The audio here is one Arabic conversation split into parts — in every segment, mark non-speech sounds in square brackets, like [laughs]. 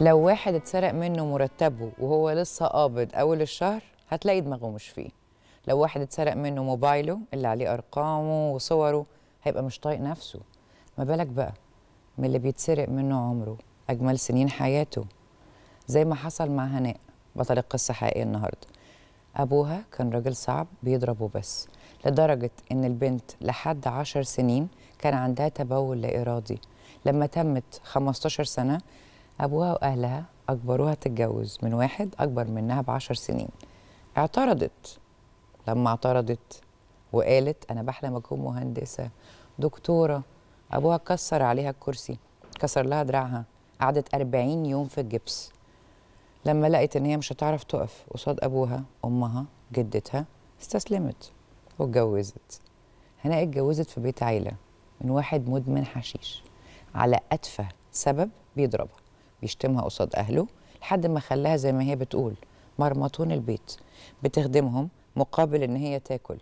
لو واحد اتسرق منه مرتبه وهو لسه قابض اول الشهر هتلاقي دماغه مش فيه لو واحد اتسرق منه موبايله اللي عليه ارقامه وصوره هيبقى مش طايق نفسه ما بالك بقى من اللي بيتسرق منه عمره اجمل سنين حياته زي ما حصل مع هناء بطل القصه حقيقيه النهارده ابوها كان راجل صعب بيضربه بس لدرجه ان البنت لحد عشر سنين كان عندها تبول لا ارادي لما تمت 15 سنه أبوها وأهلها أجبروها تتجوز من واحد أكبر منها بعشر سنين اعترضت لما اعترضت وقالت أنا بحلم أكون مهندسة دكتورة أبوها كسر عليها الكرسي كسر لها دراعها قعدت 40 يوم في الجبس لما لقت إن هي مش هتعرف تقف قصاد أبوها أمها جدتها استسلمت واتجوزت هناء اتجوزت في بيت عيلة من واحد مدمن حشيش على أتفه سبب بيضربها بيشتمها قصاد اهله لحد ما خلاها زي ما هي بتقول مرمطون البيت بتخدمهم مقابل ان هي تاكل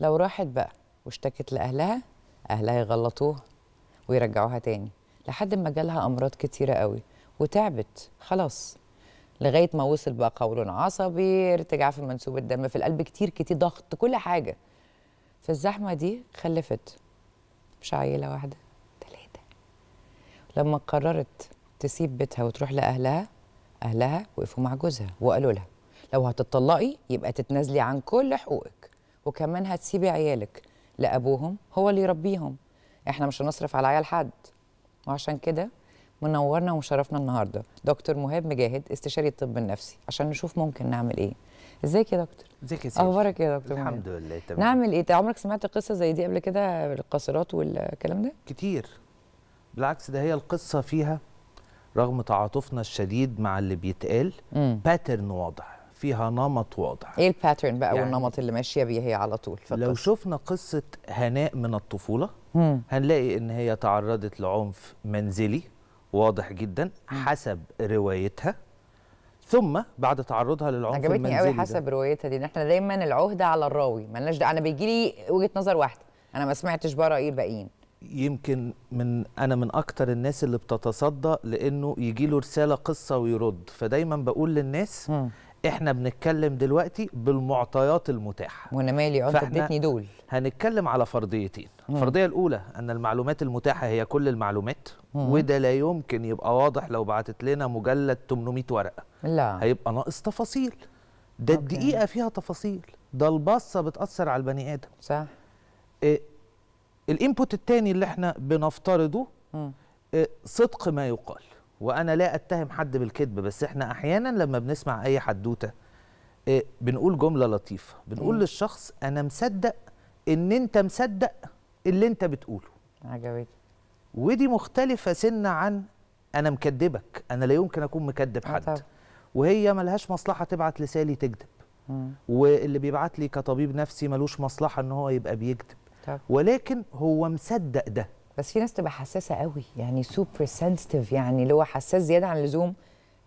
لو راحت بقى واشتكت لاهلها اهلها يغلطوها ويرجعوها تاني لحد ما جالها امراض كتيره قوي وتعبت خلاص لغايه ما وصل بقى قولون عصبي ارتجاع في منسوب الدم في القلب كتير كتير ضغط كل حاجه في الزحمه دي خلفت مش عيله واحده ثلاثه لما قررت تسيب بيتها وتروح لأهلها أهلها وقفوا مع جوزها وقالوا لها لو هتطلقي يبقى تتنازلي عن كل حقوقك وكمان هتسيبي عيالك لأبوهم هو اللي يربيهم إحنا مش هنصرف على عيال حد وعشان كده منورنا ومشرفنا النهارده دكتور مهاب مجاهد استشاري الطب النفسي عشان نشوف ممكن نعمل ايه ازيك يا دكتور ازيك يا سيدي اخبارك إيه يا دكتور الحمد لله تمام نعمل ايه عمرك سمعت قصه زي دي قبل كده القاصرات والكلام ده كتير بالعكس ده هي القصه فيها رغم تعاطفنا الشديد مع اللي بيتقال باترن واضح فيها نمط واضح ايه الباترن بقى يعني والنمط اللي ماشيه بيه هي على طول فقط. لو شفنا قصه هناء من الطفوله مم. هنلاقي ان هي تعرضت لعنف منزلي واضح جدا حسب روايتها ثم بعد تعرضها للعنف عجبتني المنزلي عجبتني قوي حسب روايتها دي ان احنا دايما العهده على الراوي مالناش انا بيجي لي وجهه نظر واحده انا ما سمعتش بقى راي الباقيين يمكن من انا من اكتر الناس اللي بتتصدى لانه يجي له رساله قصه ويرد فدايما بقول للناس م. احنا بنتكلم دلوقتي بالمعطيات المتاحه وانا مالي اه، انت اديتني دول هنتكلم على فرضيتين الفرضيه الاولى ان المعلومات المتاحه هي كل المعلومات م. وده لا يمكن يبقى واضح لو بعتت لنا مجلد 800 ورقه لا هيبقى ناقص تفاصيل ده أوكي. الدقيقه فيها تفاصيل ده البصه بتاثر على البني ادم صح إيه الانبوت الثاني اللي احنا بنفترضه آه، صدق ما يقال وانا لا اتهم حد بالكذب بس احنا احيانا لما بنسمع اي حدوته آه، بنقول جمله لطيفه بنقول مم. للشخص انا مصدق ان انت مصدق اللي انت بتقوله عجبك ودي مختلفه سنه عن انا مكدبك انا لا يمكن اكون مكدب آه، حد طبعا. وهي ملهاش مصلحه تبعت لسالي تكذب واللي بيبعت لي كطبيب نفسي ملوش مصلحه ان هو يبقى بيكذب طب. ولكن هو مصدق ده بس في ناس تبقى حساسه قوي يعني سوبر سنسيتيف يعني اللي هو حساس زياده عن اللزوم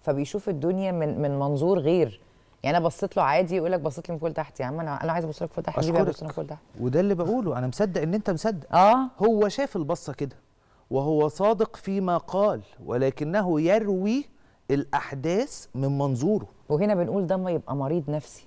فبيشوف الدنيا من من منظور غير يعني انا بصيت له عادي يقول لك بصيت لي من فوق لتحت يا عم انا انا عايز ابص لك فوق تحت ليه ببص لك فوق تحت وده اللي بقوله انا مصدق ان انت مصدق اه هو شاف البصه كده وهو صادق فيما قال ولكنه يروي الاحداث من منظوره وهنا بنقول ده ما يبقى مريض نفسي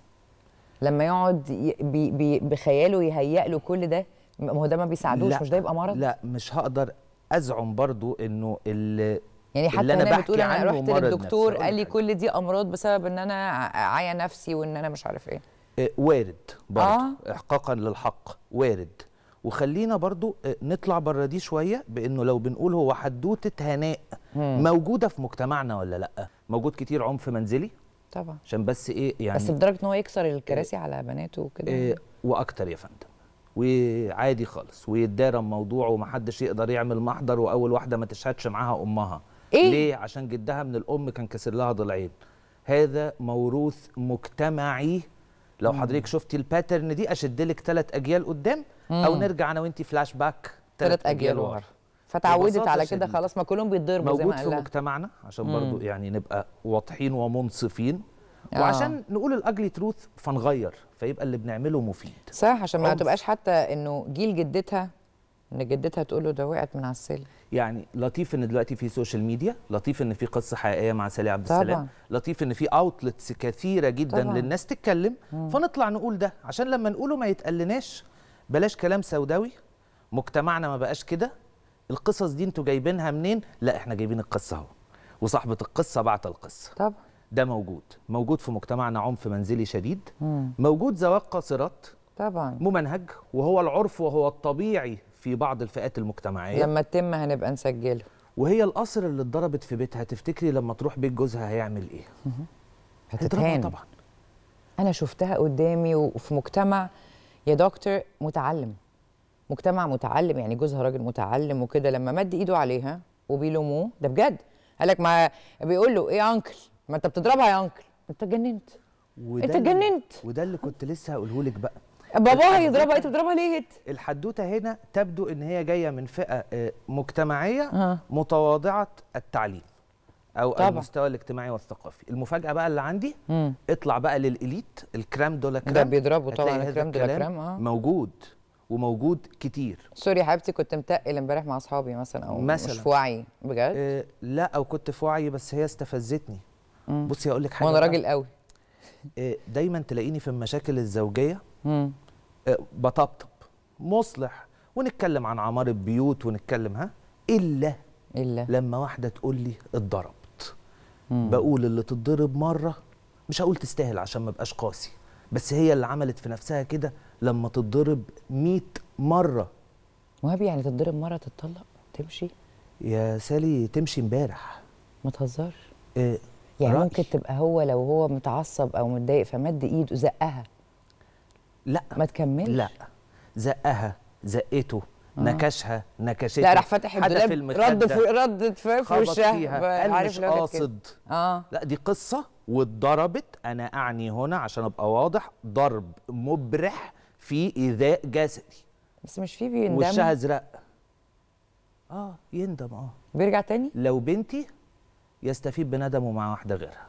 لما يقعد بي بي بخياله يهيئ له كل ده ما هو ده ما بيساعدوش مش ده يبقى مرض لا مش هقدر ازعم برضو انه يعني اللي يعني حتى اللي انا بتقول انا رحت للدكتور قال لي كل دي امراض بسبب ان انا عيا نفسي وان انا مش عارف ايه آه، وارد برضو آه. احقاقا للحق وارد وخلينا برضو آه، نطلع بره دي شويه بانه لو بنقول هو حدوته هناء موجوده في مجتمعنا ولا لا موجود كتير عنف منزلي طبعا عشان بس ايه يعني بس لدرجه ان هو يكسر الكراسي إيه على بناته وكده إيه واكتر يا فندم وعادي خالص ويتدارى الموضوع ومحدش يقدر يعمل محضر واول واحده ما تشهدش معاها امها إيه؟ ليه عشان جدها من الام كان كسر لها ضلعين هذا موروث مجتمعي لو حضرتك شفتي الباترن دي اشد لك ثلاث اجيال قدام او نرجع انا وانت فلاش باك ثلاث اجيال ورا فتعودت على كده خلاص ما كلهم بيتضربوا زي ما قلنا موجود في مجتمعنا عشان برضو يعني نبقى واضحين ومنصفين آه. وعشان نقول الاجلي تروث فنغير فيبقى اللي بنعمله مفيد صح عشان ما تبقاش حتى انه جيل جدتها ان جدتها تقول له ده وقعت من على السلم يعني لطيف ان دلوقتي في سوشيال ميديا لطيف ان في قصه حقيقيه مع سالي عبد السلام طبعا. لطيف ان في اوتلتس كثيره جدا طبعا. للناس تتكلم مم. فنطلع نقول ده عشان لما نقوله ما يتقلناش بلاش كلام سوداوي مجتمعنا ما بقاش كده القصص دي انتوا جايبينها منين لا احنا جايبين القصه اهو وصاحبه القصه بعت القصه طبعا ده موجود موجود في مجتمعنا عنف منزلي شديد مم. موجود زواج قاصرات طبعا ممنهج وهو العرف وهو الطبيعي في بعض الفئات المجتمعيه لما تتم هنبقى نسجله وهي القصر اللي اتضربت في بيتها تفتكري لما تروح بيت جوزها هيعمل ايه هتتهان طبعا انا شفتها قدامي وفي مجتمع يا دكتور متعلم مجتمع متعلم يعني جوزها راجل متعلم وكده لما مد ايده عليها وبيلوموه ده بجد قال لك ما بيقول له ايه انكل ما انت بتضربها يا انكل انت اتجننت انت اتجننت وده اللي كنت لسه هقوله لك بقى باباها يضربها انت بتضربها ليه هت الحدوته هنا تبدو ان هي جايه من فئه آه، مجتمعيه آه. متواضعه التعليم او طبعا. المستوى الاجتماعي والثقافي المفاجاه بقى اللي عندي مم. اطلع بقى للاليت الكرام دول كرام ده بيضربوا طبعا الكرام دول كرام اه موجود وموجود كتير سوري حبيبتي كنت متقل امبارح مع اصحابي مثلا او مثلا مش في وعي بجد إيه لا او كنت في وعي بس هي استفزتني بصي هقول لك حاجه وانا راجل قوي آه، دايما تلاقيني في المشاكل الزوجيه آه، بطبطب مصلح ونتكلم عن عمار البيوت ونتكلم ها الا الا لما واحده تقول لي اتضربت بقول اللي تتضرب مره مش هقول تستاهل عشان ما ابقاش قاسي بس هي اللي عملت في نفسها كده لما تتضرب 100 مره وهبي يعني تتضرب مره تتطلق تمشي يا سالي تمشي امبارح ما تهزرش إيه يعني رأي. ممكن تبقى هو لو هو متعصب او متضايق فمد ايده زقها لا ما تكملش لا زقها زقته آه. نكشها نكشته لا راح فاتح الدولاب رد في رد في وشها قال مش قاصد اه لا دي قصه واتضربت انا اعني هنا عشان ابقى واضح ضرب مبرح في ايذاء جسدي بس مش في بيندم وشها ازرق اه يندم اه بيرجع تاني لو بنتي يستفيد بندمه مع واحده غيرها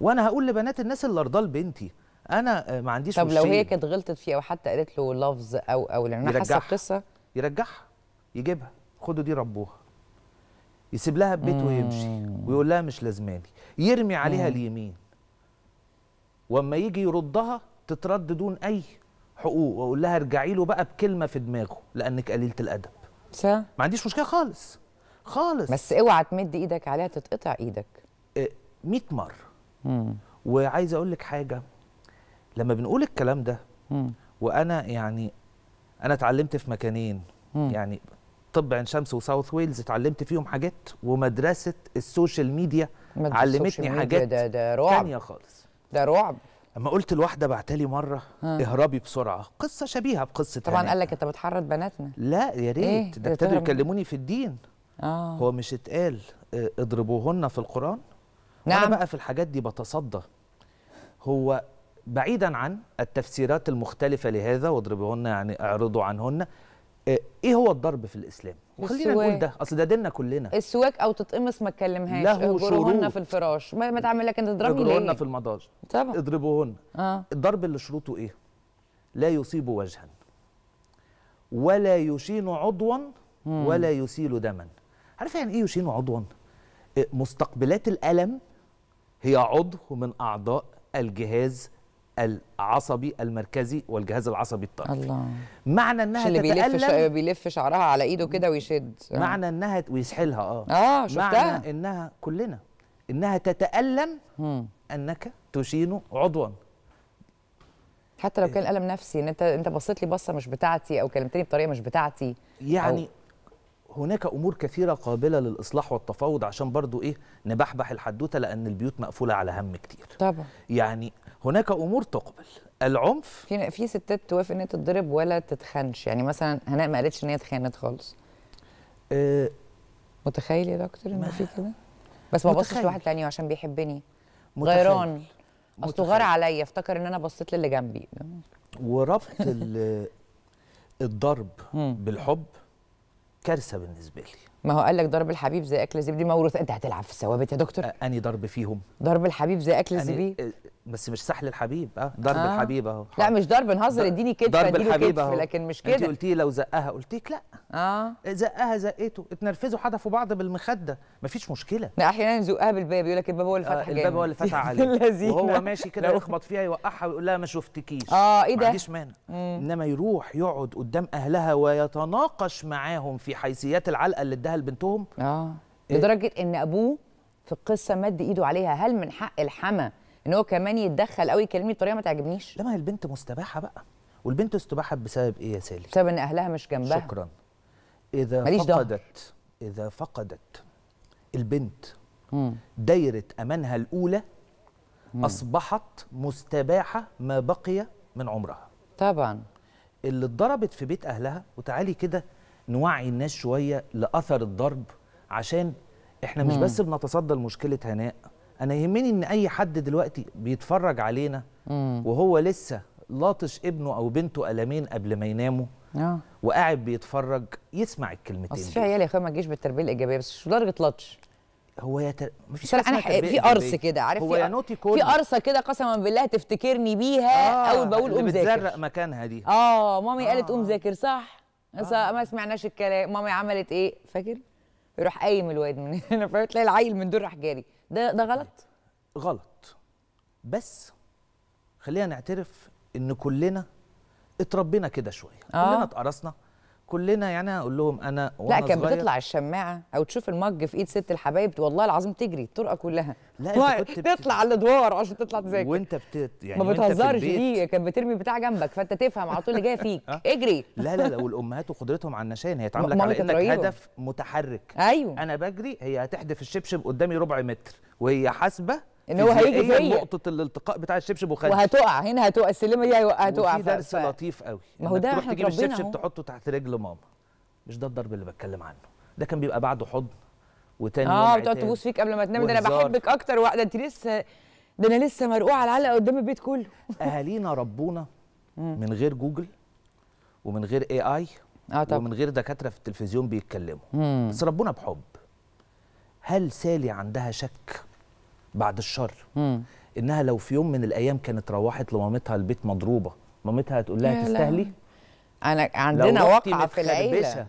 وانا هقول لبنات الناس اللي ارضاه لبنتي انا ما عنديش طب مشكله طب لو هي كانت غلطت فيه او حتى قالت له لفظ او او لان انا حاسه القصه يرجعها يجيبها خدوا دي ربوها يسيب لها البيت ويمشي ويقول لها مش لازماني يرمي عليها مم. اليمين واما يجي يردها تترد دون اي حقوق واقول لها ارجعي له بقى بكلمه في دماغه لانك قليله الادب صح ما عنديش مشكله خالص خالص بس اوعى تمد ايدك عليها تتقطع ايدك 100 إيه، مره مم. وعايز اقول لك حاجه لما بنقول الكلام ده مم. وانا يعني انا اتعلمت في مكانين مم. يعني طب عين شمس وساوث ويلز اتعلمت فيهم حاجات ومدرسه السوشيال ميديا علمتني ميديا حاجات ده ده رعب تانية خالص ده رعب اما قلت لواحده بعتلي مره ها. اهربي بسرعه قصه شبيهه بقصه طبعا قال لك انت بتحرض بناتنا لا يا ريت إيه؟ ده إيه ابتدوا يكلموني في الدين آه. هو مش اتقال آه، اضربوهن في القرآن نعم. أنا بقى في الحاجات دي بتصدى هو بعيدا عن التفسيرات المختلفة لهذا واضربوهن يعني اعرضوا عنهن آه، ايه هو الضرب في الاسلام وخلينا نقول ده اصل ده ديننا كلنا السواك او تتقمص ما تكلمهاش له في الفراش ما, ما تعمل لك انت تضربني ليه اضربوهن في المضاج طبعا اضربوهن آه. الضرب اللي شروطه ايه لا يصيب وجها ولا يشين عضوا ولا يسيل دما عارف يعني ايه يشين عضوا إيه، مستقبلات الالم هي عضو من اعضاء الجهاز العصبي المركزي والجهاز العصبي الطرفي الله. معنى انها اللي بيلف شع... بيلف شعرها على ايده كده ويشد آه. معنى انها ويسحلها اه اه شفتها معنى انها كلنا انها تتالم مم. انك تشين عضوا حتى لو إيه. كان الالم نفسي ان انت انت بصيت لي بصه مش بتاعتي او كلمتني بطريقه مش بتاعتي يعني هناك امور كثيره قابله للاصلاح والتفاوض عشان برضو ايه نبحبح الحدوته لان البيوت مقفوله على هم كتير طبعا يعني هناك امور تقبل العنف في في ستات توافق ان هي تتضرب ولا تتخنش يعني مثلا هناء ما قالتش ان هي اتخانت خالص أه متخيل يا دكتور ان في كده بس ما بصش لواحد تاني عشان بيحبني غيران اصله غار عليا افتكر ان انا بصيت للي جنبي وربط [laughs] الضرب بالحب كارثه بالنسبه لي ما هو قال لك ضرب الحبيب زي اكل الزبيب دي موروث انت هتلعب في الثوابت يا دكتور اني ضرب فيهم ضرب الحبيب زي اكل الزبيب بس مش سحل الحبيب اه ضرب آه. الحبيب اهو لا مش ضرب نهزر اديني كتف ضرب الحبيب اهو لكن مش كده انت قلتي لو زقها قلتيك لا اه زقها زقته اتنرفزوا حدفوا بعض بالمخده مفيش مشكله لا احيانا نزقها بالباب يقول لك الباب هو اللي فتح آه الباب هو اللي فتح [laughs] عليه وهو ماشي كده يخبط فيها يوقعها ويقول لها ما شفتكيش اه ايه ده ما عنديش مانع انما يروح يقعد قدام اهلها ويتناقش معاهم في حيثيات العلقه اللي اداها لبنتهم اه إيه؟ لدرجه ان ابوه في القصه مد ايده عليها هل من حق الحما ان هو كمان يتدخل قوي يكلمني بطريقه ما تعجبنيش ده ما هي البنت مستباحه بقى والبنت استباحت بسبب ايه يا سالي بسبب ان اهلها مش جنبها شكرا اذا فقدت دهر. اذا فقدت البنت مم. دايره امانها الاولى مم. اصبحت مستباحه ما بقي من عمرها طبعا اللي اتضربت في بيت اهلها وتعالي كده نوعي الناس شويه لاثر الضرب عشان احنا مش مم. بس بنتصدى لمشكله هناء انا يهمني ان اي حد دلوقتي بيتفرج علينا مم. وهو لسه لاطش ابنه او بنته قلمين قبل ما يناموا آه. وقاعد بيتفرج يسمع الكلمتين اصل في عيال يا اخويا ما تجيش بالتربيه الايجابيه بس مش لدرجه لطش هو يا تر... مفيش انا في قرص كده عارف هو يا نوتي كل في قرصه كده قسما بالله تفتكرني بيها آه او بقول قوم ذاكر بتزرق مكانها دي اه مامي آه. قالت قوم ذاكر صح آه. ما سمعناش الكلام مامي عملت ايه فاكر يروح قايم الواد من هنا فتلاقي العيل من دول راح جاري ده ده غلط يعني غلط بس خلينا نعترف ان كلنا اتربينا كده شويه آه. كلنا اتقرصنا كلنا يعني هقول لهم انا وانا لا كانت بتطلع الشماعه او تشوف المج في ايد ست الحبايب والله العظيم تجري الطرقه كلها لا انت كنت تطلع على الادوار عشان تطلع تذاكر وانت بت يعني ما بتهزرش دي كانت بترمي بتاع جنبك فانت تفهم على طول اللي جايه فيك [laughs] آه. اجري لا لا لا والامهات وقدرتهم على النشان هي تعاملك على انك هدف متحرك ايوه انا بجري هي هتحدف الشبشب قدامي ربع متر وهي حاسبه ان هو هيجي زي نقطه الالتقاء بتاع الشبشب وخالد وهتقع هنا هتقع السلمه دي هتقع في درس ف... لطيف قوي ما هو ده تروح تجيب الشبشب تحطه تحت رجل ماما مش ده الضرب اللي بتكلم عنه ده كان بيبقى بعده حضن وتاني اه بتقعد تبوس فيك قبل ما تنام ده انا بحبك اكتر واحده انت لسه ده انا لسه مرقوعه على علقه قدام البيت كله [laughs] اهالينا ربونا من غير جوجل ومن غير اي اي آه طبعا. ومن غير دكاتره في التلفزيون بيتكلموا بس ربونا بحب هل سالي عندها شك بعد الشر مم. انها لو في يوم من الايام كانت روحت لمامتها البيت مضروبه مامتها هتقول لها تستاهلي انا عندنا واقعه في العيله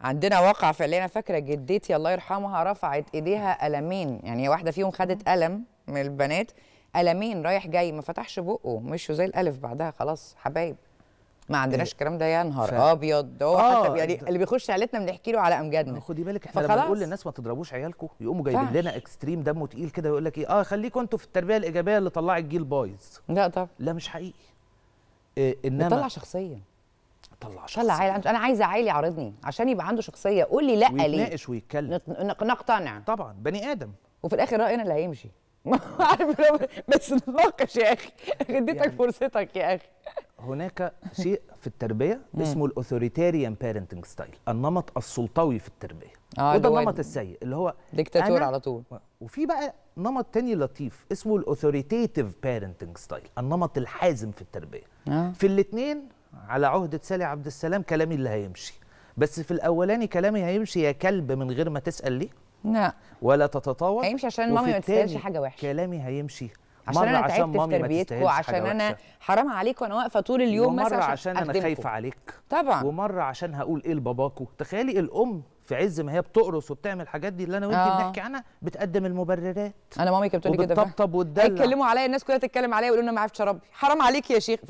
عندنا واقع في العيله فاكره جدتي الله يرحمها رفعت ايديها قلمين يعني واحده فيهم خدت قلم من البنات قلمين رايح جاي ما فتحش بقه مشوا زي الالف بعدها خلاص حبايب ما عندناش إيه. الكلام ده يا نهار ف... ابيض هو آه حتى يعني اللي بيخش عيلتنا بنحكي له على امجادنا خدي بالك احنا لما بنقول للناس ما تضربوش عيالكم يقوموا جايبين لنا اكستريم دمه تقيل كده ويقول لك ايه اه خليكم انتوا في التربيه الايجابيه اللي طلعت جيل بايظ لا طبعا لا مش حقيقي إيه انما طلع شخصيه طلع شخصيه طلع عيل انا عايزه عيل يعارضني عشان يبقى عنده شخصيه قول لي لا ليه ويتناقش ويتكلم نقتنع طبعا بني ادم وفي الاخر راينا اللي هيمشي [laughs] عارف بس ناقش يا اخي يعني اديتك يعني... فرصتك يا اخي هناك شيء في التربيه اسمه الاوثوريتيريان بيرنتنج ستايل النمط السلطوي في التربيه آه وده النمط السيء اللي هو ديكتاتور على طول وفي بقى نمط تاني لطيف اسمه الاوثوريتيف بيرنتنج ستايل النمط الحازم في التربيه آه. في الاثنين على عهده سالي عبد السلام كلامي اللي هيمشي بس في الاولاني كلامي هيمشي يا كلب من غير ما تسال ليه لا ولا تتطاول هيمشي عشان مامي ما تسالش حاجه وحشه كلامي هيمشي عشان انا تعبت في تربيتكم عشان انا حرام عليكم انا واقفه طول اليوم مثلا عشان, عشان انا خايفه عليك طبعا ومره عشان هقول ايه لباباكو تخيلي الام في عز ما هي بتقرص وبتعمل الحاجات دي اللي انا وانت آه. بنحكي عنها بتقدم المبررات انا مامي كانت بتقول لي كده بتطبطب وتدلع هيتكلموا عليا الناس كلها تتكلم عليا ويقولوا انا ما عرفتش اربي حرام عليك يا شيخ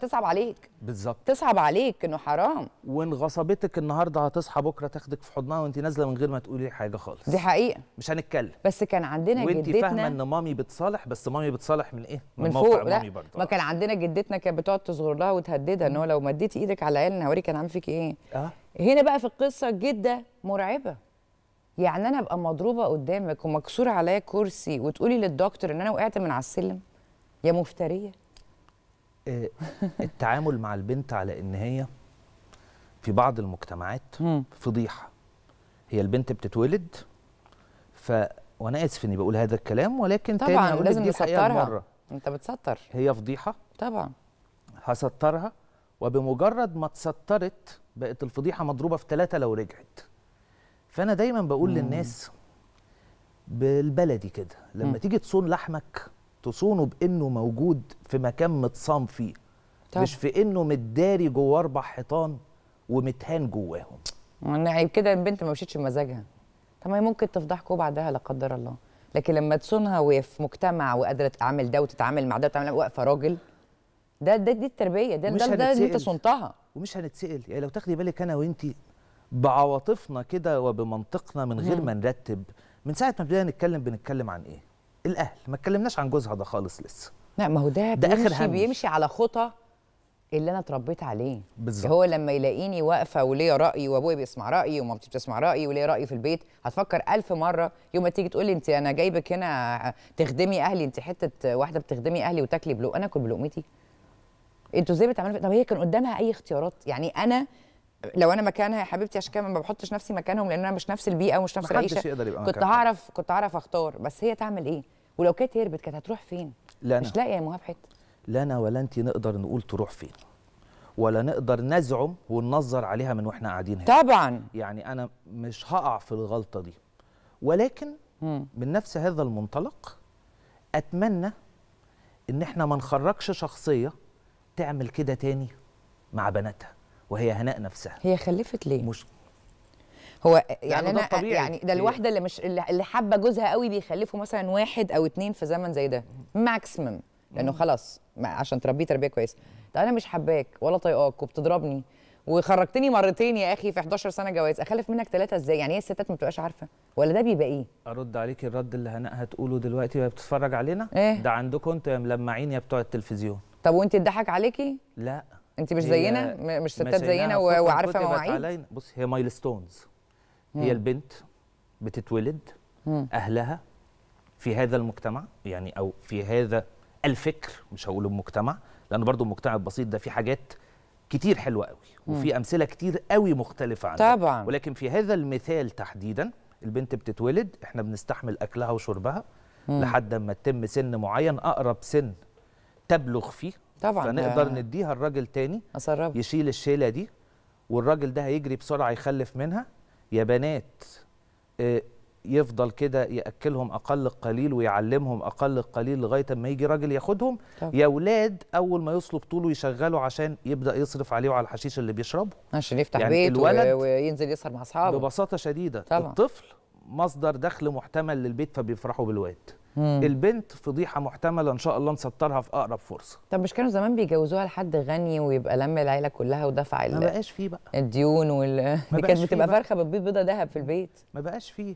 تصعب عليك بالظبط تصعب عليك انه حرام وان غصبتك النهارده هتصحى بكره تاخدك في حضنها وانت نازله من غير ما تقولي حاجه خالص دي حقيقه مش هنتكلم بس كان عندنا وانت جدتنا وانت فاهمه ان مامي بتصالح بس مامي بتصالح من ايه من, من فوق مامي برضه ما كان عندنا جدتنا كانت بتقعد تصغر لها وتهددها ان هو لو مديتي ايدك على العيال هوريك انا عامل فيك ايه اه هنا بقى في القصه جده مرعبه يعني انا ابقى مضروبه قدامك ومكسور عليا كرسي وتقولي للدكتور ان انا وقعت من على السلم يا مفتريه آه، التعامل مع البنت على ان هي في بعض المجتمعات فضيحه هي البنت بتتولد ف وانا اسف اني بقول هذا الكلام ولكن طبعا تاني لازم نسطرها انت بتسطر هي فضيحه طبعا هسطرها وبمجرد ما تسترت بقت الفضيحه مضروبه في ثلاثه لو رجعت فانا دايما بقول مم. للناس بالبلدي كده لما مم. تيجي تصون لحمك تصونه بانه موجود في مكان متصام فيه طب. مش في انه متداري جوه اربع حيطان ومتهان جواهم يعني كده البنت ما مشيتش بمزاجها طب ما هي ممكن تفضحكوا بعدها لا قدر الله لكن لما تصونها وهي في مجتمع وقادره تعمل ده وتتعامل مع ده وتتعامل واقفه راجل ده ده دي التربيه ده ده, ده, ده اللي انت صنتها ومش هنتسال يعني لو تاخدي بالك انا وانت بعواطفنا كده وبمنطقنا من غير ما نرتب من ساعه ما بدينا نتكلم بنتكلم عن ايه الاهل ما اتكلمناش عن جوزها ده خالص لسه لا ما هو ده, ده بيمشي آخر بيمشي على خطى اللي انا اتربيت عليه بالظبط هو لما يلاقيني واقفه وليا راي وابويا بيسمع رايي ومامتي بتسمع رايي وليا راي في البيت هتفكر ألف مره يوم ما تيجي تقول لي انت انا جايبك هنا تخدمي اهلي انت حته واحده بتخدمي اهلي وتاكلي بلو انا اكل بلقمتي انتوا ازاي بتعملوا طب هي كان قدامها اي اختيارات يعني انا لو انا مكانها يا حبيبتي عشان كده ما بحطش نفسي مكانهم لان انا مش نفس البيئه ومش نفس العيشه كنت هعرف كنت هعرف اختار بس هي تعمل ايه ولو كانت هربت كانت هتروح فين لا مش لاقيه يا مهاب حته لا انا ولا انت نقدر نقول تروح فين ولا نقدر نزعم وننظر عليها من واحنا قاعدين هنا طبعا يعني انا مش هقع في الغلطه دي ولكن مم. من نفس هذا المنطلق اتمنى ان احنا ما نخرجش شخصيه تعمل كده تاني مع بناتها وهي هناء نفسها هي خلفت ليه مش هو يعني, يعني ده طبيعي. يعني ده الواحده اللي مش اللي حابه جوزها قوي بيخلفوا مثلا واحد او اتنين في زمن زي ده ماكسيمم لانه خلاص عشان تربيه تربيه كويسه ده انا مش حباك ولا طايقاك وبتضربني وخرجتني مرتين يا اخي في 11 سنه جواز اخلف منك ثلاثه ازاي يعني هي الستات ما بتبقاش عارفه ولا ده بيبقى ايه ارد عليك الرد اللي هناء هتقوله دلوقتي وهي بتتفرج علينا إيه؟ ده عندكم انتوا يا ملمعين يا بتوع التلفزيون طب وانت اتضحك عليكي؟ لا انت مش زينا مش ستات زينا وعارفه مواعيد؟ بص هي مايل ستونز هي البنت بتتولد مم. اهلها في هذا المجتمع يعني او في هذا الفكر مش هقول المجتمع لان برضو المجتمع البسيط ده في حاجات كتير حلوه قوي وفي امثله كتير قوي مختلفه عنها طبعا ولكن في هذا المثال تحديدا البنت بتتولد احنا بنستحمل اكلها وشربها لحد ما تتم سن معين اقرب سن تبلغ فيه طبعا فنقدر نديها الراجل تاني أصرب. يشيل الشيله دي والراجل ده هيجري بسرعه يخلف منها يا بنات آه، يفضل كده ياكلهم اقل قليل ويعلمهم اقل قليل لغايه اما يجي راجل ياخدهم يا اولاد اول ما يوصلوا بطوله يشغلوا عشان يبدا يصرف عليه وعلى الحشيش اللي بيشربه عشان يفتح يعني بيت الولد وينزل يسهر مع اصحابه ببساطه شديده طبعا. الطفل مصدر دخل محتمل للبيت فبيفرحوا بالواد مم. البنت فضيحه محتمله ان شاء الله نسترها في اقرب فرصه طب مش كانوا زمان بيجوزوها لحد غني ويبقى لم العيله كلها ودفع ما بقاش فيه بقى الديون وال [laughs] كانت بتبقى فرخه بتبيض بيضه ذهب في البيت ما بقاش فيه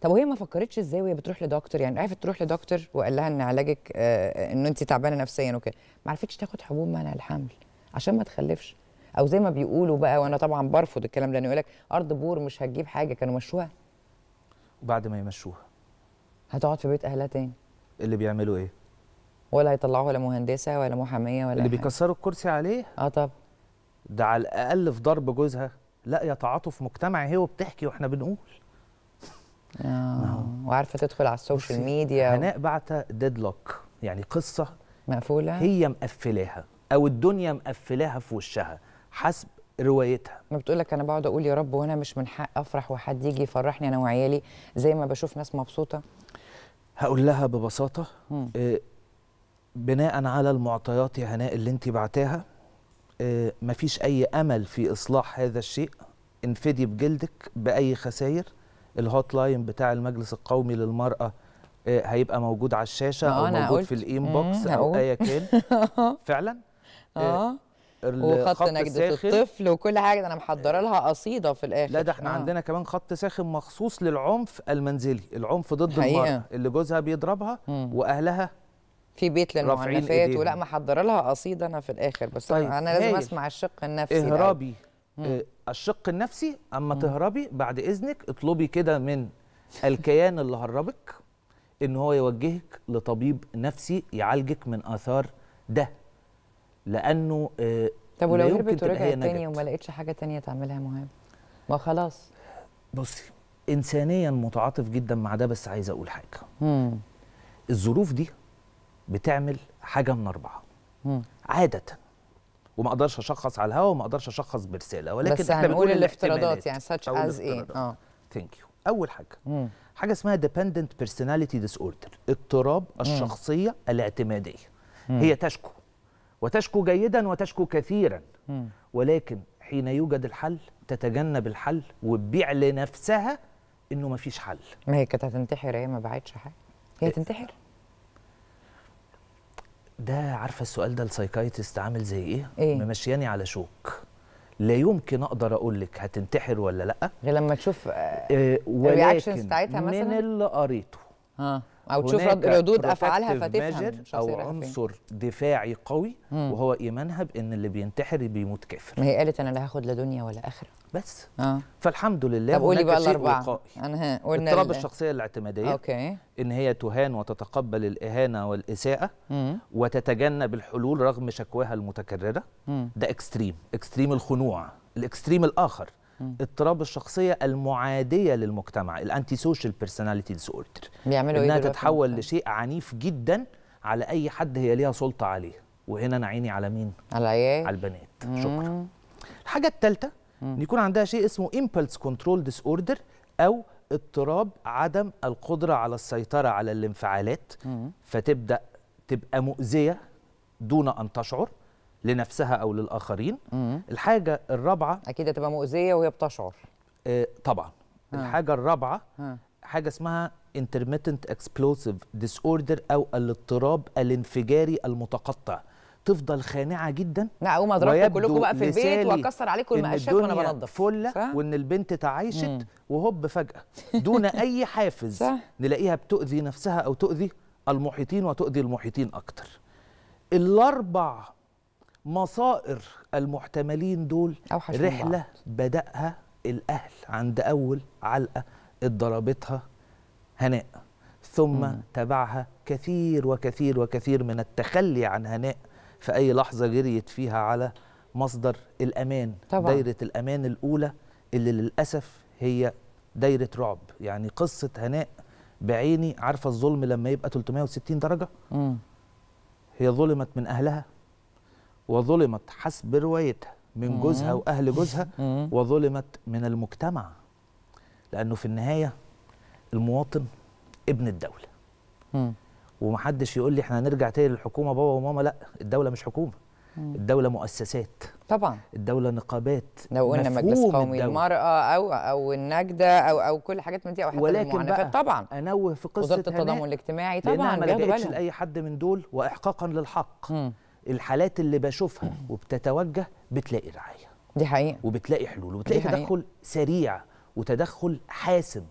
طب وهي ما فكرتش ازاي وهي بتروح لدكتور يعني عرفت تروح لدكتور وقال لها ان علاجك آه ان انت تعبانه نفسيا وكده ما عرفتش تاخد حبوب منع الحمل عشان ما تخلفش او زي ما بيقولوا بقى وانا طبعا برفض الكلام ده يقول لك ارض بور مش هتجيب حاجه كانوا مشوها وبعد ما يمشوها هتقعد في بيت اهلها تاني اللي بيعملوا ايه ولا هيطلعوها ولا مهندسه ولا محاميه ولا اللي بيكسروا الكرسي عليه اه طب ده على الاقل في ضرب جوزها لا يا تعاطف مجتمعي هي وبتحكي واحنا بنقول اه نعم. وعارفه تدخل على السوشيال ميديا هناء بعتة ديدلوك يعني قصه مقفوله هي مقفلاها او الدنيا مقفلاها في وشها حسب روايتها ما بتقول لك انا بقعد اقول يا رب وانا مش من حق افرح وحد يجي يفرحني انا وعيالي زي ما بشوف ناس مبسوطه هقول لها ببساطه إيه بناء على المعطيات يا هناء اللي انت بعتاها ما آه، مفيش اي امل في اصلاح هذا الشيء انفدي بجلدك باي خسائر الهوت لاين بتاع المجلس القومي للمراه إيه هيبقى موجود على الشاشه او موجود قلت. في بوكس او ايا كان [laughs] فعلا اه, آه. وخط نجدة الطفل وكل حاجة أنا محضرة لها قصيدة في الآخر لا ده احنا آه. عندنا كمان خط ساخن مخصوص للعنف المنزلي العنف ضد المرأة اللي جوزها بيضربها مم. وأهلها في بيت للمعنفات ولا محضره لها قصيده انا في الاخر بس طيب انا لازم هايل. اسمع الشق النفسي اهربي آه الشق النفسي اما مم. تهربي بعد اذنك اطلبي كده من الكيان اللي هربك ان هو يوجهك لطبيب نفسي يعالجك من اثار ده لانه آه، طب ولو هربت ورجعت تاني وما لقيتش حاجه تانية تعملها مهم ما خلاص بصي انسانيا متعاطف جدا مع ده بس عايز اقول حاجه مم. الظروف دي بتعمل حاجه من اربعه مم. عاده وما اقدرش اشخص على الهوا وما اقدرش اشخص برساله ولكن بس احنا بنقول الافتراضات يعني ساتش از ايه اه ثانك يو اول حاجه مم. حاجه اسمها بيرسوناليتي ديس اوردر اضطراب الشخصيه مم. الاعتماديه مم. هي تشكو وتشكو جيدا وتشكو كثيرا ولكن حين يوجد الحل تتجنب الحل وتبيع لنفسها انه ما فيش حل ما هي كانت هتنتحر هي ما باعتش حاجه هي تنتحر ده عارفه السؤال ده السايكايتست عامل زي ايه, إيه؟ ممشياني على شوك لا يمكن اقدر اقول لك هتنتحر ولا لا غير لما تشوف آه إيه ولكن بتاعتها مثلا من اللي قريته اه او تشوف ردود افعالها فتفهم او عنصر دفاعي قوي مم. وهو ايمانها بان اللي بينتحر بيموت كافر ما هي قالت انا لا هاخد لا دنيا ولا اخره بس آه. فالحمد لله طب قولي بقى الاربعه انا ها قلنا اضطراب الشخصيه الاعتماديه اوكي ان هي تهان وتتقبل الاهانه والاساءه مم. وتتجنب الحلول رغم شكواها المتكرره مم. ده اكستريم اكستريم الخنوع الاكستريم الاخر اضطراب الشخصيه المعاديه للمجتمع الانتي سوشيال بيرسوناليتي ديس اوردر بيعملوا إيه انها إيه تتحول لشيء عنيف جدا على اي حد هي ليها سلطه عليه وهنا انا عيني على مين على ايه على البنات مم. شكرا الحاجه الثالثه ان يكون عندها شيء اسمه امبلس كنترول ديس اوردر او اضطراب عدم القدره على السيطره على الانفعالات فتبدا تبقى مؤذيه دون ان تشعر لنفسها او للاخرين مم. الحاجه الرابعه اكيد هتبقى مؤذيه وهي بتشعر آه طبعا مم. الحاجه الرابعه مم. حاجه اسمها intermittent explosive disorder او الاضطراب الانفجاري المتقطع تفضل خانعه جدا لا اقوم اضربكم كلكم بقى في البيت واكسر عليكم المقاشات وانا بنضف فله وان البنت تعايشت وهوب فجاه [laughs] دون اي حافز صح؟ نلاقيها بتؤذي نفسها او تؤذي المحيطين وتؤذي المحيطين اكتر الاربع مصائر المحتملين دول أوحش رحلة بعض. بدأها الأهل عند أول علقة اتضربتها هناء ثم مم. تبعها كثير وكثير وكثير من التخلي عن هناء في أي لحظة جريت فيها على مصدر الأمان طبعا. دايرة الأمان الأولى اللي للأسف هي دايرة رعب يعني قصة هناء بعيني عارفة الظلم لما يبقى 360 درجة مم. هي ظلمت من أهلها وظلمت حسب روايتها من جوزها واهل جوزها وظلمت من المجتمع لانه في النهايه المواطن ابن الدوله ومحدش يقول لي احنا هنرجع تاني للحكومه بابا وماما لا الدوله مش حكومه الدولة مؤسسات طبعا الدولة نقابات لو قلنا مجلس قومي المرأة أو أو النجدة أو أو كل حاجات من دي أو حتى ولكن بقى طبعا أنوه في قصة وزارة التضامن الاجتماعي طبعا ما لجأتش لأي حد من دول وإحقاقا للحق مم. الحالات اللي بشوفها وبتتوجه بتلاقي رعايه دي حقيقه وبتلاقي حلول وبتلاقي تدخل سريع وتدخل حاسم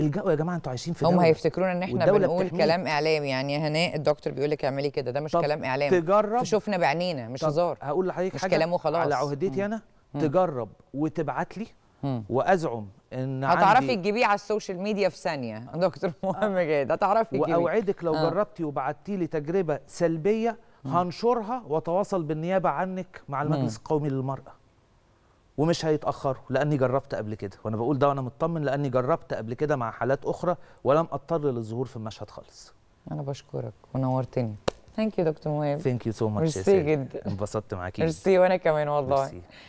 الجو يا جماعه انتوا عايشين في هم هيفتكرونا ان احنا بنقول بتحميل. كلام اعلامي يعني هناء الدكتور بيقول لك اعملي كده ده مش كلام اعلامي تجرب شفنا بعينينا مش هزار هقول لحضرتك مش حاجه كلام وخلاص على عهدتي انا تجرب وتبعت لي وازعم ان هتعرفي تجيبيه على السوشيال ميديا في ثانيه دكتور آه. مهم جدا هتعرفي تجيبيه واوعدك لو آه. جربتي وبعتي لي تجربه سلبيه هنشرها واتواصل بالنيابه عنك مع المجلس القومي للمراه ومش هيتاخروا لاني جربت قبل كده وانا بقول ده وانا مطمن لاني جربت قبل كده مع حالات اخرى ولم اضطر للظهور في المشهد خالص انا بشكرك ونورتني ثانك يو دكتور مهاب ثانك يو سو ماتش ميرسي جدا انبسطت معاكي ميرسي وانا كمان والله مرسي.